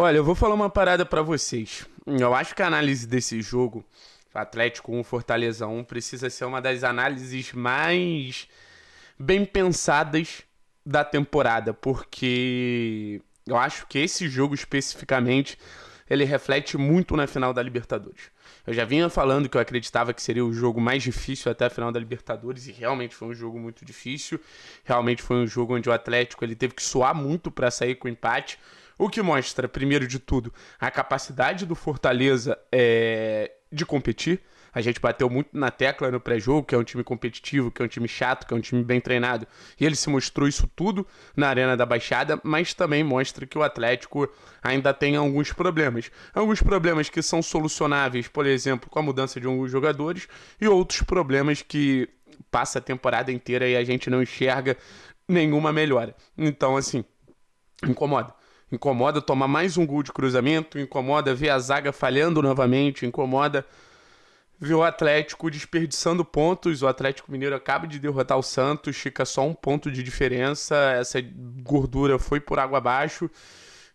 Olha, eu vou falar uma parada para vocês. Eu acho que a análise desse jogo, Atlético 1, Fortaleza 1, precisa ser uma das análises mais bem pensadas da temporada, porque eu acho que esse jogo especificamente ele reflete muito na final da Libertadores. Eu já vinha falando que eu acreditava que seria o jogo mais difícil até a final da Libertadores e realmente foi um jogo muito difícil. Realmente foi um jogo onde o Atlético ele teve que suar muito para sair com empate. O que mostra, primeiro de tudo, a capacidade do Fortaleza é, de competir. A gente bateu muito na tecla no pré-jogo, que é um time competitivo, que é um time chato, que é um time bem treinado. E ele se mostrou isso tudo na Arena da Baixada, mas também mostra que o Atlético ainda tem alguns problemas. Alguns problemas que são solucionáveis, por exemplo, com a mudança de alguns jogadores, e outros problemas que passa a temporada inteira e a gente não enxerga nenhuma melhora. Então, assim, incomoda. Incomoda tomar mais um gol de cruzamento, incomoda ver a zaga falhando novamente, incomoda ver o Atlético desperdiçando pontos. O Atlético Mineiro acaba de derrotar o Santos, fica só um ponto de diferença. Essa gordura foi por água abaixo.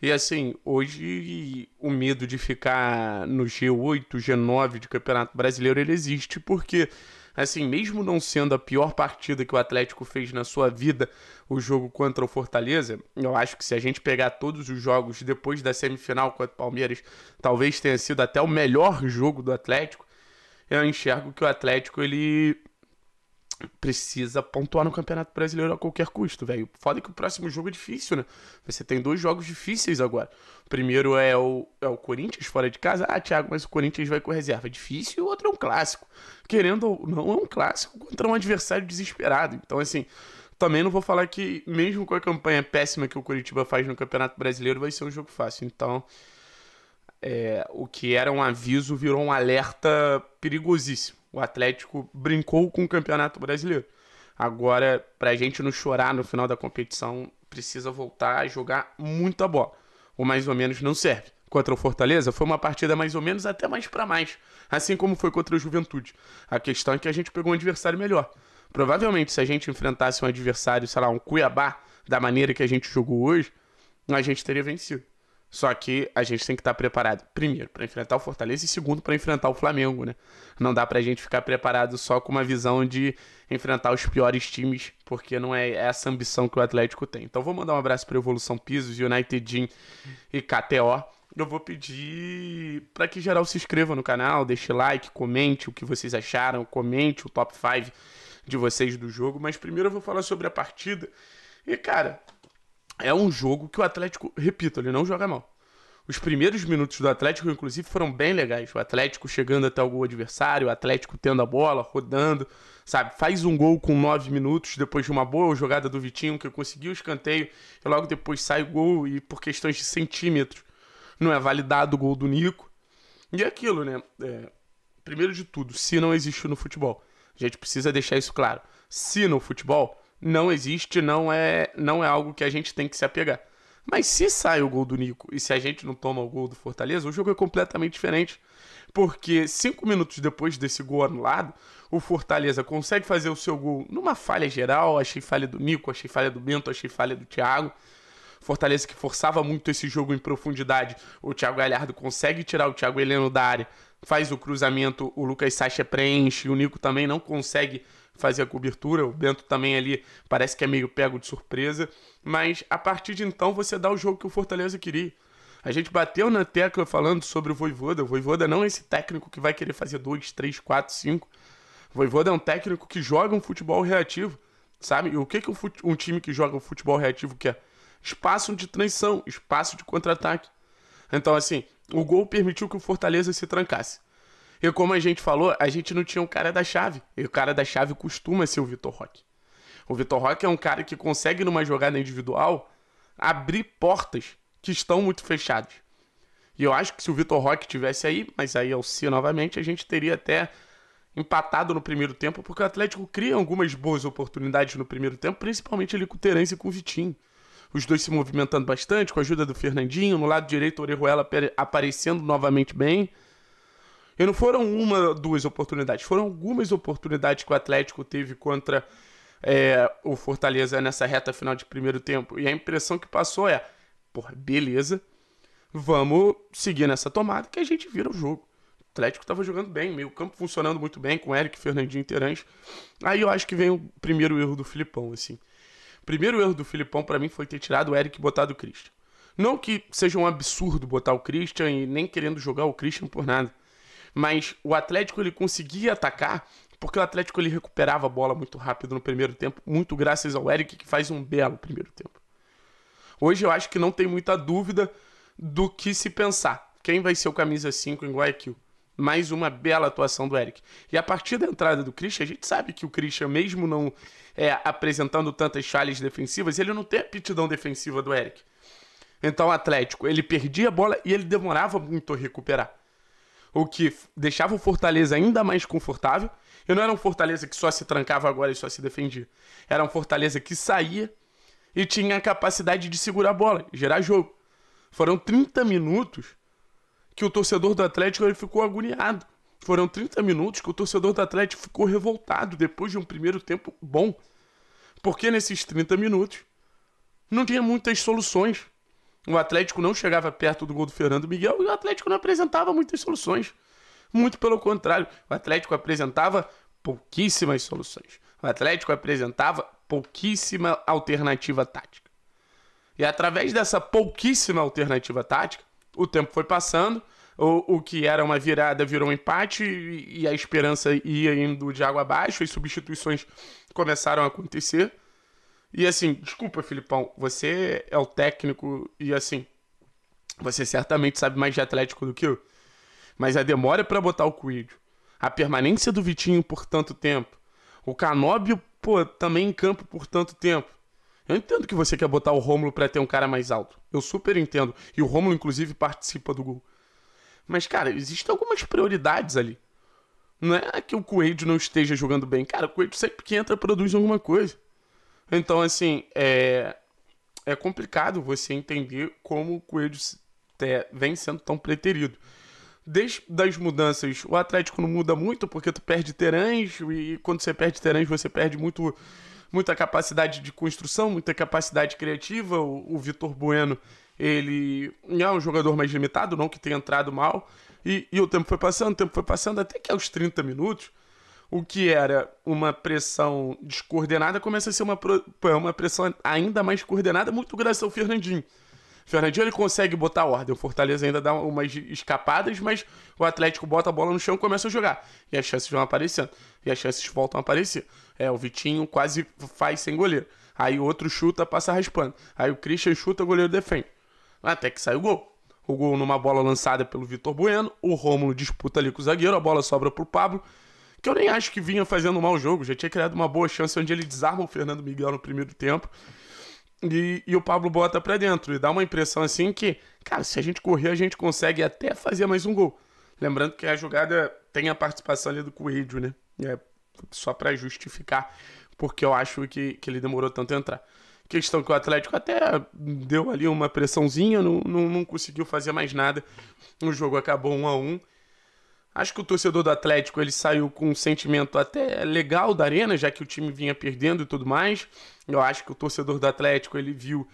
E assim, hoje o medo de ficar no G8, G9 de Campeonato Brasileiro, ele existe porque assim, mesmo não sendo a pior partida que o Atlético fez na sua vida, o jogo contra o Fortaleza, eu acho que se a gente pegar todos os jogos depois da semifinal contra o Palmeiras, talvez tenha sido até o melhor jogo do Atlético. Eu enxergo que o Atlético ele precisa pontuar no Campeonato Brasileiro a qualquer custo, velho. Foda que o próximo jogo é difícil, né? Você tem dois jogos difíceis agora. O primeiro é o, é o Corinthians fora de casa. Ah, Thiago, mas o Corinthians vai com reserva. É difícil o outro é um clássico. Querendo ou não, é um clássico contra um adversário desesperado. Então, assim, também não vou falar que, mesmo com a campanha péssima que o Curitiba faz no Campeonato Brasileiro, vai ser um jogo fácil. Então, é, o que era um aviso virou um alerta perigosíssimo. O Atlético brincou com o Campeonato Brasileiro. Agora, para a gente não chorar no final da competição, precisa voltar a jogar muita bola. Ou mais ou menos não serve. Contra o Fortaleza foi uma partida mais ou menos até mais para mais, assim como foi contra o Juventude. A questão é que a gente pegou um adversário melhor. Provavelmente, se a gente enfrentasse um adversário, sei lá, um Cuiabá, da maneira que a gente jogou hoje, a gente teria vencido. Só que a gente tem que estar tá preparado, primeiro, para enfrentar o Fortaleza e segundo, para enfrentar o Flamengo, né? Não dá para a gente ficar preparado só com uma visão de enfrentar os piores times, porque não é essa ambição que o Atlético tem. Então vou mandar um abraço para Evolução Pisos, United Gym e KTO. Eu vou pedir para que geral se inscreva no canal, deixe like, comente o que vocês acharam, comente o top 5 de vocês do jogo, mas primeiro eu vou falar sobre a partida. E cara, é um jogo que o Atlético, repito, ele não joga mal. Os primeiros minutos do Atlético, inclusive, foram bem legais. O Atlético chegando até o gol adversário, o Atlético tendo a bola, rodando, sabe? Faz um gol com nove minutos, depois de uma boa jogada do Vitinho, que conseguiu o escanteio, e logo depois sai o gol, e por questões de centímetros não é validado o gol do Nico. E é aquilo, né? É, primeiro de tudo, se não existe no futebol, a gente precisa deixar isso claro. Se no futebol, não existe, não é, não é algo que a gente tem que se apegar. Mas se sai o gol do Nico e se a gente não toma o gol do Fortaleza, o jogo é completamente diferente. Porque cinco minutos depois desse gol anulado, o Fortaleza consegue fazer o seu gol numa falha geral. Achei falha do Nico, achei falha do Bento, achei falha do Thiago. Fortaleza que forçava muito esse jogo em profundidade. O Thiago Galhardo consegue tirar o Thiago Heleno da área faz o cruzamento, o Lucas Sacha preenche, o Nico também não consegue fazer a cobertura, o Bento também ali parece que é meio pego de surpresa, mas a partir de então você dá o jogo que o Fortaleza queria. A gente bateu na tecla falando sobre o Voivoda, o Voivoda não é esse técnico que vai querer fazer 2, 3, 4, 5. O Voivoda é um técnico que joga um futebol reativo, sabe? E o que, que um, um time que joga um futebol reativo quer? Espaço de transição, espaço de contra-ataque. Então, assim, o gol permitiu que o Fortaleza se trancasse. E como a gente falou, a gente não tinha um cara da chave. E o cara da chave costuma ser o Vitor Roque. O Vitor Roque é um cara que consegue, numa jogada individual, abrir portas que estão muito fechadas. E eu acho que se o Vitor Roque tivesse aí, mas aí é o Si novamente, a gente teria até empatado no primeiro tempo, porque o Atlético cria algumas boas oportunidades no primeiro tempo, principalmente ali com o Terence e com o Vitinho os dois se movimentando bastante, com a ajuda do Fernandinho. No lado direito, o Orejuela aparecendo novamente bem. E não foram uma, duas oportunidades, foram algumas oportunidades que o Atlético teve contra é, o Fortaleza nessa reta final de primeiro tempo. E a impressão que passou é: porra, beleza, vamos seguir nessa tomada que a gente vira o jogo. O Atlético estava jogando bem, meio campo funcionando muito bem com Eric, Fernandinho e Terãs. Aí eu acho que vem o primeiro erro do Filipão, assim primeiro erro do Filipão para mim foi ter tirado o Eric e botado o Christian. Não que seja um absurdo botar o Christian e nem querendo jogar o Christian por nada. Mas o Atlético ele conseguia atacar porque o Atlético ele recuperava a bola muito rápido no primeiro tempo, muito graças ao Eric que faz um belo primeiro tempo. Hoje eu acho que não tem muita dúvida do que se pensar. Quem vai ser o camisa 5 em Guayaquil? Mais uma bela atuação do Eric. E a partir da entrada do Christian, a gente sabe que o Christian, mesmo não é, apresentando tantas falhas defensivas, ele não tem a aptidão defensiva do Eric. Então o Atlético, ele perdia a bola e ele demorava muito a recuperar. O que deixava o Fortaleza ainda mais confortável. E não era um Fortaleza que só se trancava agora e só se defendia. Era um Fortaleza que saía e tinha a capacidade de segurar a bola, gerar jogo. Foram 30 minutos que o torcedor do Atlético ele ficou agoniado. Foram 30 minutos que o torcedor do Atlético ficou revoltado depois de um primeiro tempo bom. Porque nesses 30 minutos não tinha muitas soluções. O Atlético não chegava perto do gol do Fernando Miguel e o Atlético não apresentava muitas soluções. Muito pelo contrário, o Atlético apresentava pouquíssimas soluções. O Atlético apresentava pouquíssima alternativa tática. E através dessa pouquíssima alternativa tática, o tempo foi passando o, o que era uma virada virou um empate e, e a esperança ia indo de água abaixo, as substituições começaram a acontecer. E assim, desculpa, Filipão, você é o técnico e assim, você certamente sabe mais de Atlético do que eu. Mas a demora para botar o Cuídio, a permanência do Vitinho por tanto tempo, o Canóbio, pô, também em campo por tanto tempo. Eu entendo que você quer botar o Rômulo para ter um cara mais alto. Eu super entendo. E o Rômulo, inclusive, participa do gol. Mas, cara, existem algumas prioridades ali. Não é que o Coelho não esteja jogando bem. Cara, o Coelho sempre que entra produz alguma coisa. Então, assim, é, é complicado você entender como o Coelho é, vem sendo tão preterido. Desde das mudanças, o Atlético não muda muito porque tu perde Teranjo e quando você perde Teranjo você perde muito muita capacidade de construção, muita capacidade criativa. O, o Vitor Bueno ele é um jogador mais limitado, não que tenha entrado mal. E, e o tempo foi passando, o tempo foi passando, até que aos 30 minutos, o que era uma pressão descoordenada começa a ser uma, é uma pressão ainda mais coordenada, muito graças ao Fernandinho. Fernandinho ele consegue botar ordem. O Fortaleza ainda dá umas escapadas, mas o Atlético bota a bola no chão e começa a jogar. E as chances vão aparecendo. E as chances voltam a aparecer. É, o Vitinho quase faz sem goleiro. Aí outro chuta, passa raspando. Aí o Christian chuta, o goleiro defende até que sai o gol. O gol numa bola lançada pelo Vitor Bueno, o Rômulo disputa ali com o zagueiro, a bola sobra pro Pablo, que eu nem acho que vinha fazendo um mau jogo, já tinha criado uma boa chance onde ele desarma o Fernando Miguel no primeiro tempo. E, e, o Pablo bota para dentro. E dá uma impressão assim que, cara, se a gente correr, a gente consegue até fazer mais um gol. Lembrando que a jogada tem a participação ali do Coelho, né? É só para justificar porque eu acho que, que ele demorou tanto a entrar questão que o Atlético até deu ali uma pressãozinha, não, não, não conseguiu fazer mais nada. O jogo acabou 1 a 1 Acho que o torcedor do Atlético ele saiu com um sentimento até legal da arena, já que o time vinha perdendo e tudo mais. Eu acho que o torcedor do Atlético ele viu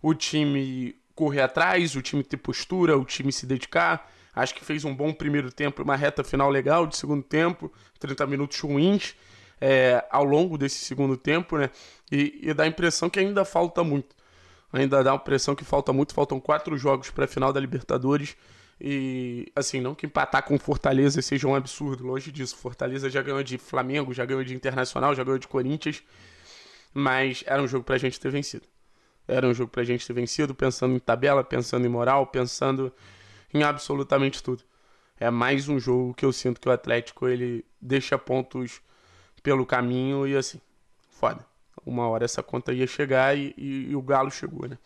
o time correr atrás, o time ter postura, o time se dedicar. Acho que fez um bom primeiro tempo, uma reta final legal de segundo tempo, 30 minutos ruins é, ao longo desse segundo tempo, né? E, e, dá a impressão que ainda falta muito. Ainda dá a impressão que falta muito. Faltam quatro jogos para a final da Libertadores. E, assim, não que empatar com Fortaleza seja um absurdo, longe disso. Fortaleza já ganhou de Flamengo, já ganhou de Internacional, já ganhou de Corinthians. Mas era um jogo para a gente ter vencido. Era um jogo para a gente ter vencido, pensando em tabela, pensando em moral, pensando em absolutamente tudo. É mais um jogo que eu sinto que o Atlético ele deixa pontos pelo caminho e assim, foda. Uma hora essa conta ia chegar e, e, e o Galo chegou, né?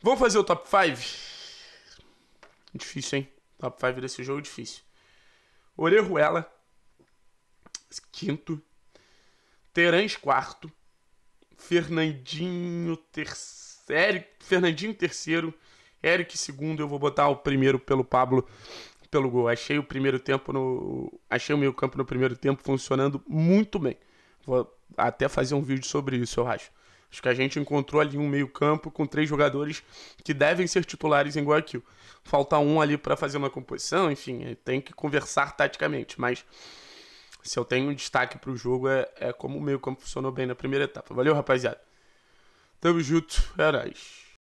Vamos fazer o top 5? Difícil, hein? Top 5 desse jogo difícil. Orejuela, quinto. Terãs, quarto. Fernandinho, terceiro. Fernandinho, terceiro. Eric, segundo. Eu vou botar o primeiro pelo Pablo pelo gol. Achei o primeiro tempo no. Achei o meio campo no primeiro tempo funcionando muito bem. Vou até fazer um vídeo sobre isso, eu acho. Acho que a gente encontrou ali um meio campo com três jogadores que devem ser titulares em Guayaquil. Falta um ali para fazer uma composição, enfim, tem que conversar taticamente, mas se eu tenho um destaque para o jogo é, é como o meio campo funcionou bem na primeira etapa. Valeu, rapaziada. Tamo junto, era é isso